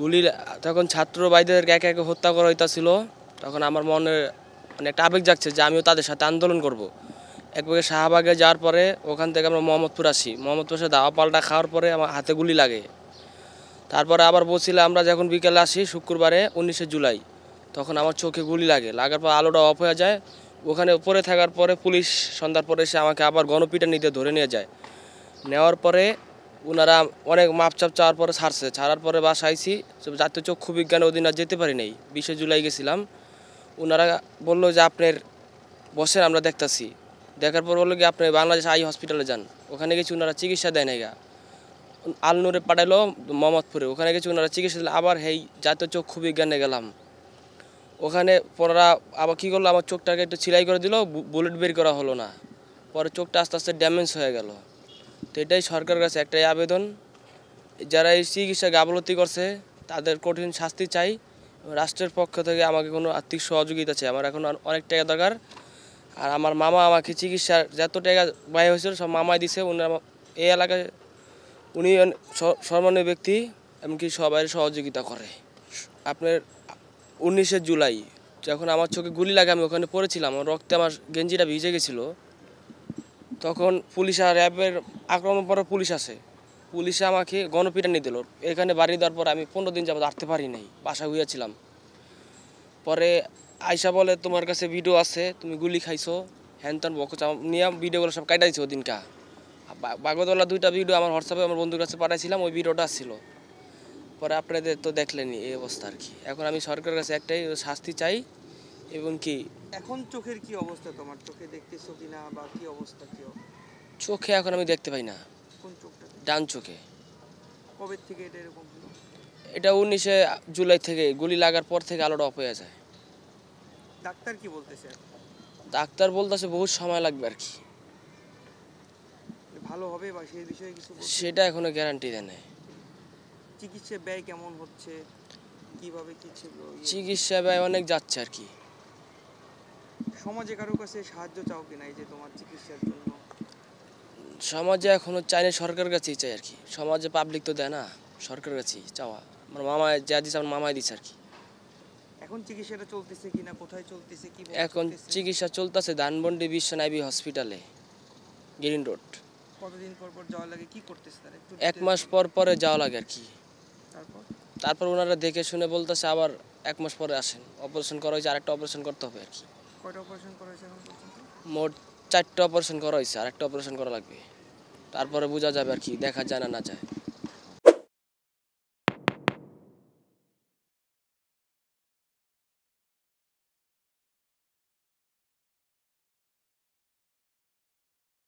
গুলি তখন ছাত্র ভাইদেরকে একে একে হত্যা করা হইতাছিল তখন আমার মনে মানে আবেগ যাচ্ছে যে আমিও তাদের সাথে আন্দোলন করব। একবারে শাহবাগে যাওয়ার পরে ওখান থেকে আমরা মোহাম্মদপুর আসি মোহাম্মদপুর এসে দাওয়া পাল্টা খাওয়ার পরে আমার হাতে গুলি লাগে তারপরে আবার বলছিলাম আমরা যখন বিকেলে আসি শুক্রবারে উনিশে জুলাই তখন আমার চোখে গুলি লাগে লাগার পর আলোটা অফ হয়ে যায় ওখানে উপরে থাকার পরে পুলিশ সন্ধ্যার পরে এসে আমাকে আবার গণপিটা নিতে ধরে নিয়ে যায় নেওয়ার পরে ওনারা অনেক মাপচাপ চাওয়ার পরে ছাড়ছে ছাড়ার পরে বাস আইছি জাতীয় চক্ষু বিজ্ঞান আর যেতে পারি নাই বিশে জুলাই গেছিলাম ওনারা বললো যে আপনার বসেন আমরা দেখতাছি দেখার পর বললো কি আপনি বাংলাদেশ আই হসপিটালে যান ওখানে গেছি ওনারা চিকিৎসা দেয় নাই গা আলনুরে পাঠাইলো মোহাম্মদপুরে ওখানে গেছি ওনারা চিকিৎসা দিলে আবার হেই জাতীয় চক্ষু বিজ্ঞানে গেলাম ওখানে পরা আবার কী করলো আমার চোখটাকে একটু ছিলাই করে দিল বুলেট বের করা হলো না পরে চোখটা আস্তে আস্তে ড্যামেজ হয়ে গেল তো এটাই সরকারের কাছে একটাই আবেদন যারা এই চিকিৎসা গাবলতি করছে তাদের কঠিন শাস্তি চাই রাষ্ট্রের পক্ষ থেকে আমাকে কোনো আর্থিক সহযোগিতা চাই আমার এখন অনেক টাকা দরকার আর আমার মামা আমাকে চিকিৎসার যত টাকা ব্যয় হয়েছিল সব মামাই দিছে ওনার এই এলাকায় উনি সম্মানীয় ব্যক্তি এমনকি সবাই সহযোগিতা করে আপনার উনিশে জুলাই যখন আমার চোখে গুলি লাগে আমি ওখানে পড়েছিলাম রক্তে আমার গেঞ্জিটা ভিজে গেছিলো তখন পুলিশ আর র্যাবের আক্রমণ পরে পুলিশ আসে পুলিশে আমাকে গণপিটানি দিল এখানে বাড়ি দেওয়ার পর আমি পনেরো দিন যাবো আসতে পারি নাই বাসা হইয়াছিলাম পরে আয়সা বলে তোমার কাছে ভিডিও আছে তুমি গুলি খাইছো হ্যান হ্যানতান বকচাম নিয়ে ভিডিওগুলো সব কাটাইছে ওদিনকা বাগদলা দুইটা ভিডিও আমার হোয়াটসঅ্যাপে আমার বন্ধুর কাছে পাঠাইছিলাম ওই ভিডিওটা ছিল পরে আপনাদের তো দেখলেনি এই অবস্থা আর কি এখন আমি সরকারের কাছে একটাই শাস্তি চাই এবং কি এখন চোখের কি অবস্থা তোমার চোখে দেখতেছো কি না বা কি অবস্থা কি চোখে এখন আমি দেখতে পাই না কোন চোখটা ডান চোখে কবে থেকে এটা এরকম হলো এটা উনিশে জুলাই থেকে গুলি লাগার পর থেকে আলোটা অফ হয়ে যায় ডাক্তার কি বলতেছে ডাক্তার বলতেছে বহুত সময় লাগবে আর কি ভালো হবে বা সেই বিষয়ে কিছু সেটা এখনো গ্যারান্টি দেয় না চিকিৎসা ব্যয় কেমন হচ্ছে কিভাবে কি ছিল ইয়ে? চিকিৎসা ব্যয় অনেক যাচ্ছে আর কি সমাজে কারো কাছে সাহায্য চাও কিনা এই যে তোমার চিকিৎসার জন্য সমাজে এখনো চাইনি সরকার কাছেই চাই আর কি সমাজে পাবলিক তো দেয় না সরকার কাছেই চাওয়া আমার মামায় যা দিচ্ছে আমার মামায় দিচ্ছে আর কি এখন চিকিৎসাটা চলতেছে কিনা কোথায় চলতেছে কি এখন চিকিৎসা চলতেছে বিশ্ব নাইবি হসপিটালে গ্রিন রোড কতদিন পর পর যাওয়া লাগে কি করতেছে একটু এক মাস পর পরে যাওয়া লাগে আর কি তারপর তারপর ওনারা দেখে শুনে বলতেছে আবার এক মাস পরে আসেন অপারেশন করা হয়েছে আরেকটা অপারেশন করতে হবে আর কি মোট চারটা অপারেশন করা হয়েছে আর একটা অপারেশন করা লাগবে তারপরে বোঝা যাবে আর কি দেখা যায় না না যায়